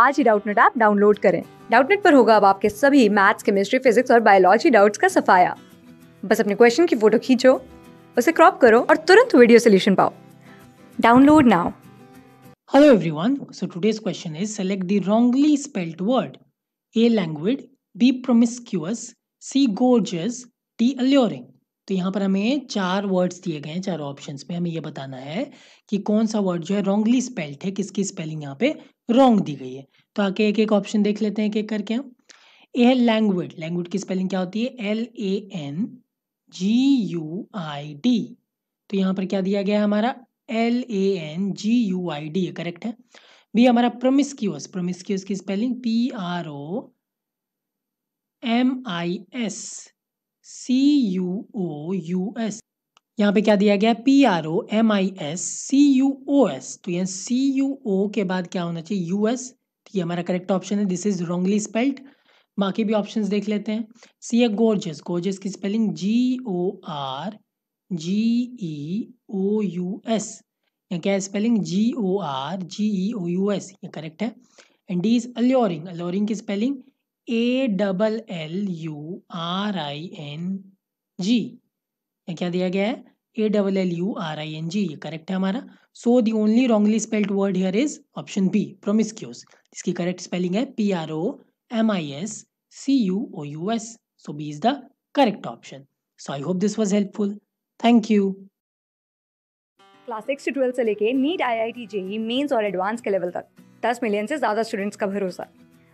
आज ही Doubtnut app download करें डाउटनेट पर होगा अब आपके सभी मैथ्स केमिस्ट्री फिजिक्स और बायोलॉजी डाउट्स का सफाया बस अपने क्वेश्चन की फोटो खींचो उसे क्रॉप करो और तुरंत वीडियो सोल्यूशन पाओ download now hello everyone so today's question is select the wrongly spelled word A language B promiscuous C gorgeous D alluring तो यहाँ पर हमें चार वर्ड्स दिए गए हैं चार ऑप्शंस में हमें ये बताना है कि कौन सा वर्ड जो है रॉन्गली स्पेल्ड है किसकी स्पेलिंग यहाँ पे रॉन्ग दी गई है तो आके एक एक ऑप्शन देख लेते हैं एक एक करके हम ए है लैंग्वेज लैंग्वेज की स्पेलिंग क्या होती है L A N G U I D तो यहाँ पर क्या दिया गया है हमारा L A N G U I D ये करेक्ट है बी हमारा प्रोमिस्क्यूस प्रोमिस्क्यूस की spelling P R O M I S C U O U S यहाँ पे क्या दिया गया P R O M I S C U O S तो यहाँ सी यू ओ के बाद क्या होना चाहिए यू एस तो ये हमारा करेक्ट ऑप्शन है दिस इज रॉन्गली स्पेल्ड बाकी भी ऑप्शन देख लेते हैं सी ए गोर्जस गोर्जस की spelling G O R G E O U S यहाँ क्या है spelling G O R G E O U S ये करेक्ट है and D is alluring alluring की spelling A double L U R I N G या क्या दिया गया है A double L U R I N G ये correct है हमारा so the only wrongly spelled word here is option B promiscuous इसकी करेक्ट स्पेलिंग है P R O M I S C U O U S so B is the correct option so I hope this was helpful thank you class six से twelfth से लेके NEET I I T JEE mains और advance के level तक दस million से ज़्यादा students का भरोसा